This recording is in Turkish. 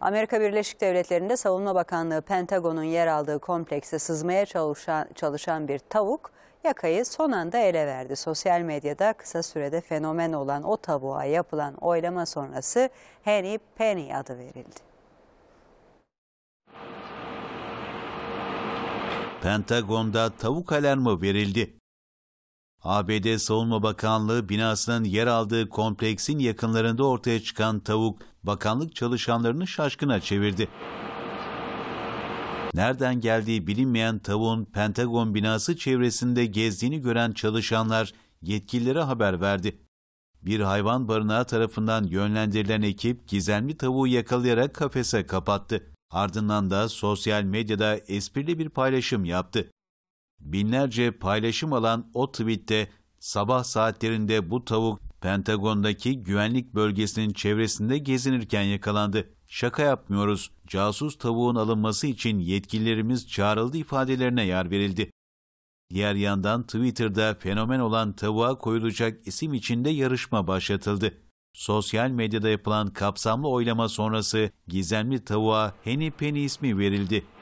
Amerika Birleşik Devletleri'nde Savunma Bakanlığı Pentagon'un yer aldığı komplekse sızmaya çalışan, çalışan bir tavuk yakayı son anda ele verdi. Sosyal medyada kısa sürede fenomen olan o tavuğa yapılan oylama sonrası Henry Penny adı verildi. Pentagon'da tavuk alarmı verildi. ABD Savunma Bakanlığı binasının yer aldığı kompleksin yakınlarında ortaya çıkan tavuk bakanlık çalışanlarını şaşkına çevirdi. Nereden geldiği bilinmeyen tavuğun Pentagon binası çevresinde gezdiğini gören çalışanlar yetkililere haber verdi. Bir hayvan barınağı tarafından yönlendirilen ekip gizemli tavuğu yakalayarak kafese kapattı. Ardından da sosyal medyada esprili bir paylaşım yaptı binlerce paylaşım alan o tweette sabah saatlerinde bu tavuk Pentagon'daki güvenlik bölgesinin çevresinde gezinirken yakalandı. Şaka yapmıyoruz. Casus tavuğun alınması için yetkililerimiz çağrıldı ifadelerine yer verildi. Diğer yandan Twitter'da fenomen olan tavuğa koyulacak isim içinde yarışma başlatıldı. Sosyal medyada yapılan kapsamlı oylama sonrası gizemli tavuğa Henny Penny ismi verildi.